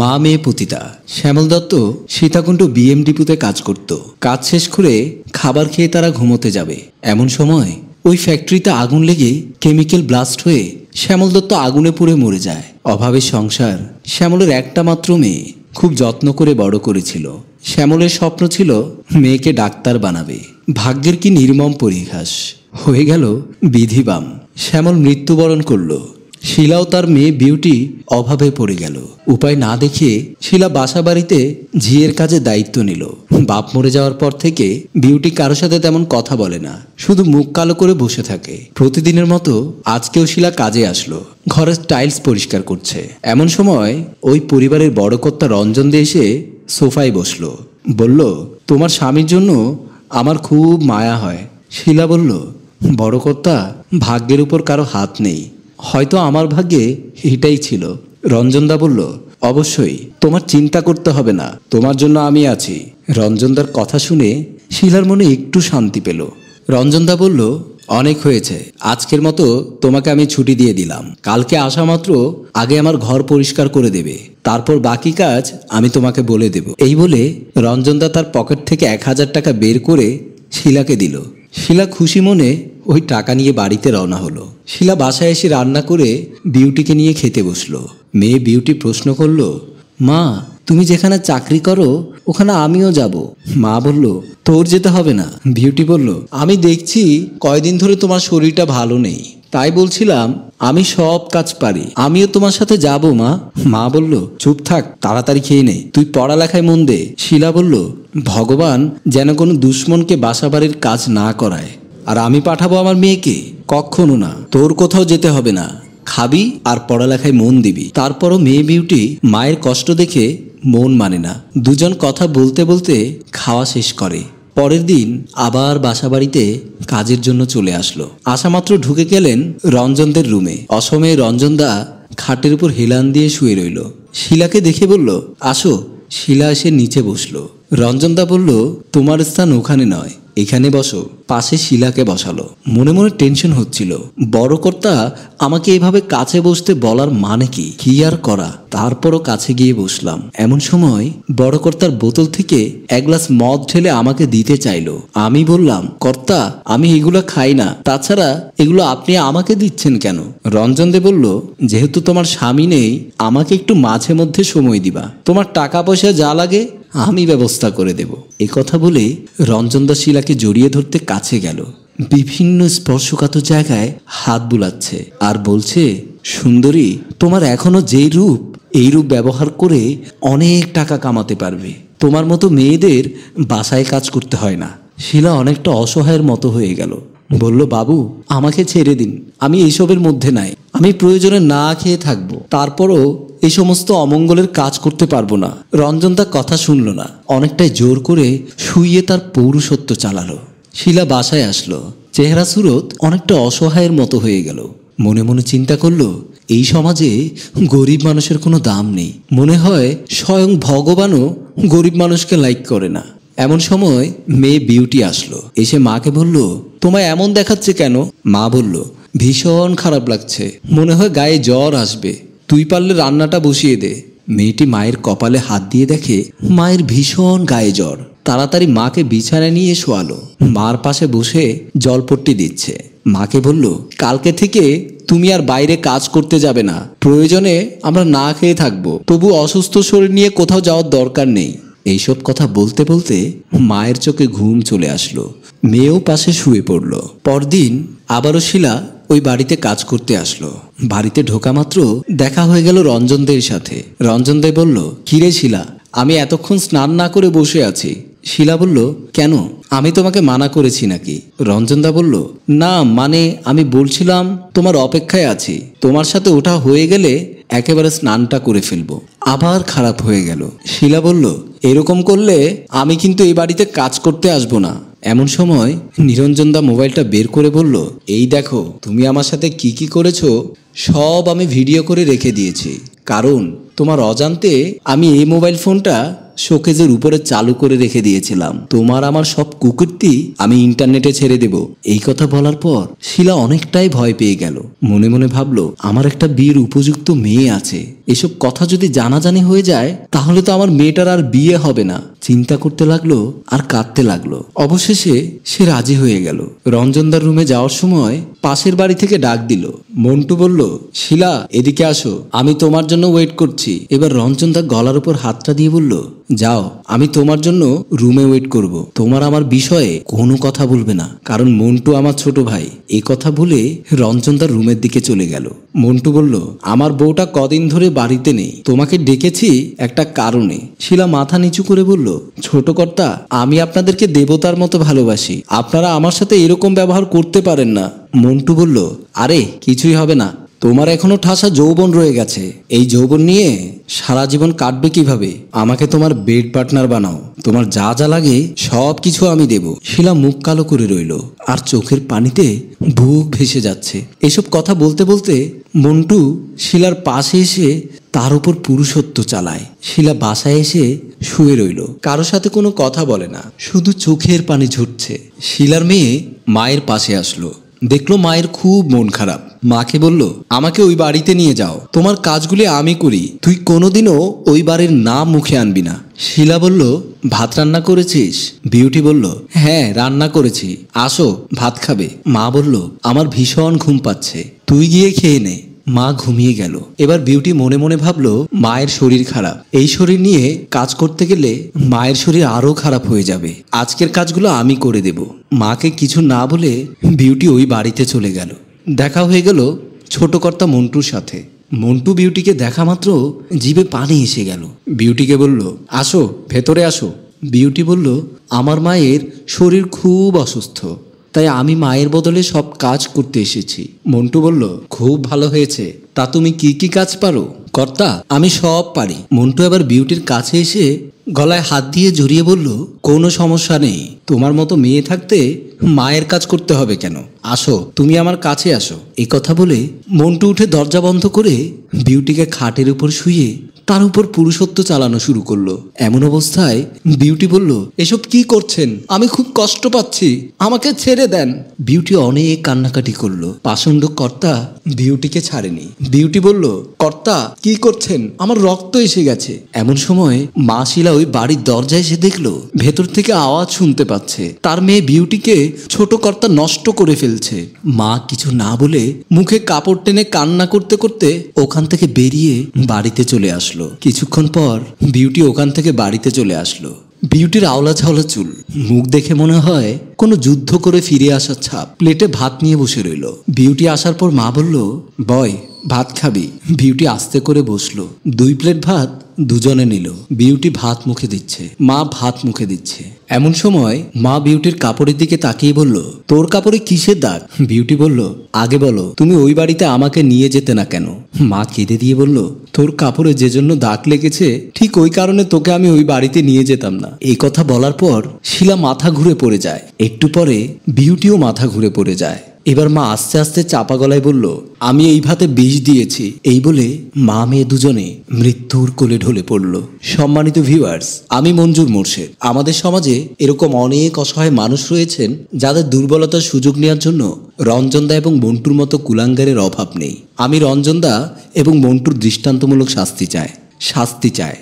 মা মেয়ে পতিতা শ্যামল দত্ত সীতাকুণ্ড বিএম ডিপুতে কাজ করত কাজ শেষ করে খাবার খেয়ে তারা ঘুমোতে যাবে এমন সময় ওই ফ্যাক্টরিতে আগুন লেগে কেমিক্যাল ব্লাস্ট হয়ে শ্যামল দত্ত আগুনে পুড়ে মরে যায় অভাবের সংসার শ্যামলের একটা মাত্র মেয়ে খুব যত্ন করে বড় করেছিল শ্যামলের স্বপ্ন ছিল মেয়েকে ডাক্তার বানাবে ভাগ্যের কি নির্মম পরিহাস হয়ে গেল বিধিবাম শ্যামল মৃত্যুবরণ করলো শিলাও তার মেয়ে বিউটি অভাবে পড়ে গেল উপায় না দেখিয়ে শিলা বাসা বাড়িতে ঝিয়ের কাজে দায়িত্ব নিল বাপ মরে যাওয়ার পর থেকে বিউটি কারো সাথে তেমন কথা বলে না শুধু মুখ কালো করে বসে থাকে প্রতিদিনের মতো আজকেও শিলা কাজে আসলো ঘরের টাইলস পরিষ্কার করছে এমন সময় ওই পরিবারের বড় কর্তা রঞ্জন দিয়ে এসে সোফায় বসলো বলল তোমার স্বামীর জন্য আমার খুব মায়া হয় শিলা বলল বড় কর্তা ভাগ্যের উপর কারো হাত নেই হয়তো আমার ভাগ্যে এটাই ছিল রঞ্জনদা বলল অবশ্যই তোমার চিন্তা করতে হবে না তোমার জন্য আমি আছি রঞ্জনদার কথা শুনে শিলার মনে একটু শান্তি পেল রঞ্জনদা বলল অনেক হয়েছে আজকের মতো তোমাকে আমি ছুটি দিয়ে দিলাম কালকে আসা মাত্র আগে আমার ঘর পরিষ্কার করে দেবে তারপর বাকি কাজ আমি তোমাকে বলে দেব এই বলে রঞ্জনদা তার পকেট থেকে এক হাজার টাকা বের করে শিলাকে দিল শিলা খুশি মনে ওই টাকা নিয়ে বাড়িতে রওনা হলো শিলা বাসায় এসে রান্না করে বিউটিকে নিয়ে খেতে বসলো মেয়ে বিউটি প্রশ্ন করল মা তুমি যেখানে চাকরি করো ওখানে আমিও যাব মা বলল তোর যেতে হবে না বিউটি বলল আমি দেখছি কয়দিন ধরে তোমার শরীরটা ভালো নেই তাই বলছিলাম আমি সব কাজ পারি আমিও তোমার সাথে যাব মা মা বলল চুপ থাক তাড়াতাড়ি খেয়ে নে তুই পড়ালেখায় মন দে শিলা বলল ভগবান যেন কোনো দুশ্মনকে বাসাবাড়ির কাজ না করায় আর আমি পাঠাবো আমার মেয়েকে কখনো না তোর কোথাও যেতে হবে না খাবি আর পড়ালেখায় মন দিবি তারপরও মেয়ে বিউটি মায়ের কষ্ট দেখে মন মানে না দুজন কথা বলতে বলতে খাওয়া শেষ করে পরের দিন আবার বাসাবাড়িতে কাজের জন্য চলে আসলো আসা মাত্র ঢুকে গেলেন রঞ্জনদের রুমে অসমে রঞ্জনদা খাটের উপর হেলান দিয়ে শুয়ে রইল শিলাকে দেখে বলল আসো শিলা এসে নিচে বসলো রঞ্জনদা বলল তোমার স্থান ওখানে নয় এখানে বসো পাশে শিলাকে বসালো মনে মনে টেনশন হচ্ছিল বড় কর্তা আমাকে এভাবে কাছে বসতে বলার মানে কি কি আর করা তারপরও কাছে গিয়ে বসলাম এমন সময় বড় কর্তার বোতল থেকে এক গ্লাস মদ ঢেলে আমাকে দিতে চাইল আমি বললাম কর্তা আমি এগুলো খাই না তাছাড়া এগুলো আপনি আমাকে দিচ্ছেন কেন রঞ্জন দে বলল যেহেতু তোমার স্বামী নেই আমাকে একটু মাঝে মধ্যে সময় দিবা তোমার টাকা পয়সা যা লাগে আমি ব্যবস্থা করে দেব এ কথা বলে রঞ্জনদা শিলাকে জড়িয়ে ধরতে কাছে গেল বিভিন্ন স্পর্শকাতর জায়গায় হাত বুলাচ্ছে আর বলছে সুন্দরী তোমার এখনো যে রূপ এই রূপ ব্যবহার করে অনেক টাকা কামাতে পারবে তোমার মতো মেয়েদের বাসায় কাজ করতে হয় না শিলা অনেকটা অসহায়ের মতো হয়ে গেল বলল বাবু আমাকে ছেড়ে দিন আমি এইসবের মধ্যে নাই আমি প্রয়োজনে না খেয়ে থাকব তারপরও এই সমস্ত অমঙ্গলের কাজ করতে পারবো না রঞ্জন তার কথা শুনল না অনেকটাই জোর করে শুইয়ে তার পৌরুষত্ব চালালো শিলা বাসায় আসলো চেহারা সুরত অনেকটা অসহায়ের মতো হয়ে গেল মনে মনে চিন্তা করলো এই সমাজে গরিব মানুষের কোনো দাম নেই মনে হয় স্বয়ং ভগবানও গরিব মানুষকে লাইক করে না এমন সময় মেয়ে বিউটি আসলো এসে মাকে বলল তোমায় এমন দেখাচ্ছে কেন মা বলল ভীষণ খারাপ লাগছে মনে হয় গায়ে জ্বর আসবে তুই পারলে রান্নাটা বসিয়ে দে মেয়েটি মায়ের কপালে হাত দিয়ে দেখে মায়ের ভীষণ গায়ে জ্বর তাড়াতাড়ি মাকে বিছানায় নিয়ে শোয়ালো মার পাশে বসে জলপট্টি দিচ্ছে মাকে বলল কালকে থেকে তুমি আর বাইরে কাজ করতে যাবে না প্রয়োজনে আমরা না খেয়ে থাকবো তবু অসুস্থ শরীর নিয়ে কোথাও যাওয়ার দরকার নেই এইসব কথা বলতে বলতে মায়ের চোখে ঘুম চলে আসলো মেয়েও পাশে শুয়ে পড়ল পরদিন আবারও শিলা ওই বাড়িতে কাজ করতে আসলো বাড়িতে ঢোকা মাত্র দেখা হয়ে গেল রঞ্জনদের সাথে রঞ্জনদে বলল কিরে শিলা আমি এতক্ষণ স্নান না করে বসে আছি শিলা বলল কেন আমি তোমাকে মানা করেছি নাকি রঞ্জনদা বলল না মানে আমি বলছিলাম তোমার অপেক্ষায় আছি তোমার সাথে ওঠা হয়ে গেলে একেবারে স্নানটা করে ফেলবো আবার খারাপ হয়ে গেল শিলা বলল এরকম করলে আমি কিন্তু এই বাড়িতে কাজ করতে আসবো না এমন সময় নিরঞ্জন দা মোবাইলটা বের করে বলল এই দেখো তুমি আমার সাথে কি কি করেছো সব আমি ভিডিও করে রেখে দিয়েছি কারণ তোমার অজান্তে আমি এই মোবাইল ফোনটা শোকেজের উপরে চালু করে রেখে দিয়েছিলাম তোমার আমার সব কুকুরটি আমি ইন্টারনেটে ছেড়ে দেব এই কথা বলার পর শিলা অনেকটাই ভয় পেয়ে গেল মনে মনে ভাবলো আমার একটা বিয়ের উপযুক্ত মেয়ে আছে এসব কথা যদি জানাজানি হয়ে যায় তাহলে তো আমার মেয়েটার আর বিয়ে হবে না চিন্তা করতে লাগলো আর কাঁদতে লাগলো অবশেষে সে রাজি হয়ে গেল রঞ্জনদার রুমে যাওয়ার সময় পাশের বাড়ি থেকে ডাক দিল মন্টু বলল শিলা এদিকে আসো আমি তোমার জন্য ওয়েট করছি এবার রঞ্জনদার গলার উপর হাতটা দিয়ে বলল যাও আমি তোমার জন্য রুমে ওয়েট করব। তোমার আমার বিষয়ে কোনো কথা বলবে না কারণ মন্টু আমার ছোট ভাই এ কথা ভুলে রঞ্জন তার রুমের দিকে চলে গেল মন্টু বলল আমার বউটা কদিন ধরে বাড়িতে নেই তোমাকে ডেকেছি একটা কারণে শিলা মাথা নিচু করে বলল ছোট কর্তা আমি আপনাদেরকে দেবতার মতো ভালোবাসি আপনারা আমার সাথে এরকম ব্যবহার করতে পারেন না মন্টু বলল আরে কিছুই হবে না তোমার এখনো ঠাসা যৌবন রয়ে গেছে এই যৌবন নিয়ে সারা জীবন কাটবে কিভাবে আমাকে তোমার বেড পার্টনার বানাও তোমার যা যা লাগে সব কিছু আমি দেব শিলা মুখ কালো করে রইল আর চোখের পানিতে বুক ভেসে যাচ্ছে এসব কথা বলতে বলতে মন্টু শিলার পাশে এসে তার উপর পুরুষত্ব চালায় শিলা বাসায় এসে শুয়ে রইল কারো সাথে কোনো কথা বলে না শুধু চোখের পানি ঝুটছে শিলার মেয়ে মায়ের পাশে আসলো দেখলো মায়ের খুব মন খারাপ মাকে বলল আমাকে ওই বাড়িতে নিয়ে যাও তোমার কাজগুলি আমি করি তুই কোনোদিনও ওই বাড়ির নাম মুখে আনবি না শিলা বলল ভাত রান্না করেছিস বিউটি বলল হ্যাঁ রান্না করেছি আসো ভাত খাবে মা বলল আমার ভীষণ ঘুম পাচ্ছে তুই গিয়ে খেয়ে নে মা ঘুমিয়ে গেল এবার বিউটি মনে মনে ভাবলো মায়ের শরীর খারাপ এই শরীর নিয়ে কাজ করতে গেলে মায়ের শরীর আরও খারাপ হয়ে যাবে আজকের কাজগুলো আমি করে দেব মাকে কিছু না বলে বিউটি ওই বাড়িতে চলে গেল দেখা হয়ে গেল ছোট কর্তা মন্টুর সাথে মন্টু বিউটিকে দেখা মাত্র জীবে পানি এসে গেল বিউটিকে বলল আসো ভেতরে আসো বিউটি বলল আমার মায়ের শরীর খুব অসুস্থ তাই আমি মায়ের বদলে সব কাজ করতে এসেছি মন্টু বলল খুব ভালো হয়েছে তা তুমি কি কি কাজ পারো কর্তা আমি সব পারি মন্টু আবার বিউটির কাছে এসে গলায় হাত দিয়ে জড়িয়ে বলল কোনো সমস্যা নেই তোমার মতো মেয়ে থাকতে মায়ের কাজ করতে হবে কেন আসো তুমি আমার কাছে আসো এ কথা বলে মন্টু উঠে দরজা বন্ধ করে বিউটিকে খাটের উপর শুয়ে তার উপর পুরুষত্ব চালানো শুরু করলো এমন অবস্থায় বিউটি বলল এসব কি করছেন আমি খুব কষ্ট পাচ্ছি আমাকে ছেড়ে দেন বিউটি অনেক কান্নাকাটি করলো পাষণ্ড কর্তা বিউটিকে ছাড়েনি বিউটি বলল কর্তা কি করছেন আমার রক্ত এসে গেছে এমন সময় মা শিলা ওই বাড়ির দরজায় এসে দেখলো ভেতর থেকে আওয়াজ শুনতে পাচ্ছে তার মেয়ে বিউটিকে ছোট কর্তা নষ্ট করে ফেলছে মা কিছু না বলে মুখে কাপড় টেনে কান্না করতে করতে ওখান থেকে বেরিয়ে বাড়িতে চলে আসলো আসলো কিছুক্ষণ পর বিউটি ওখান থেকে বাড়িতে চলে আসলো বিউটির আওলা ছাওলা চুল মুখ দেখে মনে হয় কোনো যুদ্ধ করে ফিরে আসার ছাপ প্লেটে ভাত নিয়ে বসে রইল বিউটি আসার পর মা বলল বয় ভাত খাবি বিউটি আস্তে করে বসলো দুই প্লেট ভাত দুজনে নিল বিউটি ভাত মুখে দিচ্ছে মা ভাত মুখে দিচ্ছে এমন সময় মা বিউটির কাপড়ের দিকে তাকিয়ে বলল তোর কাপড়ে কিসের দাগ বিউটি বলল আগে বলো তুমি ওই বাড়িতে আমাকে নিয়ে যেতে না কেন মা কেঁদে দিয়ে বলল তোর কাপড়ে যে জন্য দাগ লেগেছে ঠিক ওই কারণে তোকে আমি ওই বাড়িতে নিয়ে যেতাম না এই কথা বলার পর শিলা মাথা ঘুরে পড়ে যায় একটু পরে বিউটিও মাথা ঘুরে পড়ে যায় এবার মা আস্তে আস্তে চাপা গলায় বলল আমি এই ভাতে বিষ দিয়েছি এই বলে মা মেয়ে দুজনে মৃত্যুর কোলে ঢলে পড়ল সম্মানিত ভিউয়ার্স আমি মঞ্জুর মোর্শেদ আমাদের সমাজে এরকম অনেক অসহায় মানুষ রয়েছেন যাদের দুর্বলতার সুযোগ নেওয়ার জন্য রঞ্জনদা এবং মন্টুর মতো কুলাঙ্গারের অভাব নেই আমি রঞ্জনদা এবং মন্টুর দৃষ্টান্তমূলক শাস্তি চায় শাস্তি চায়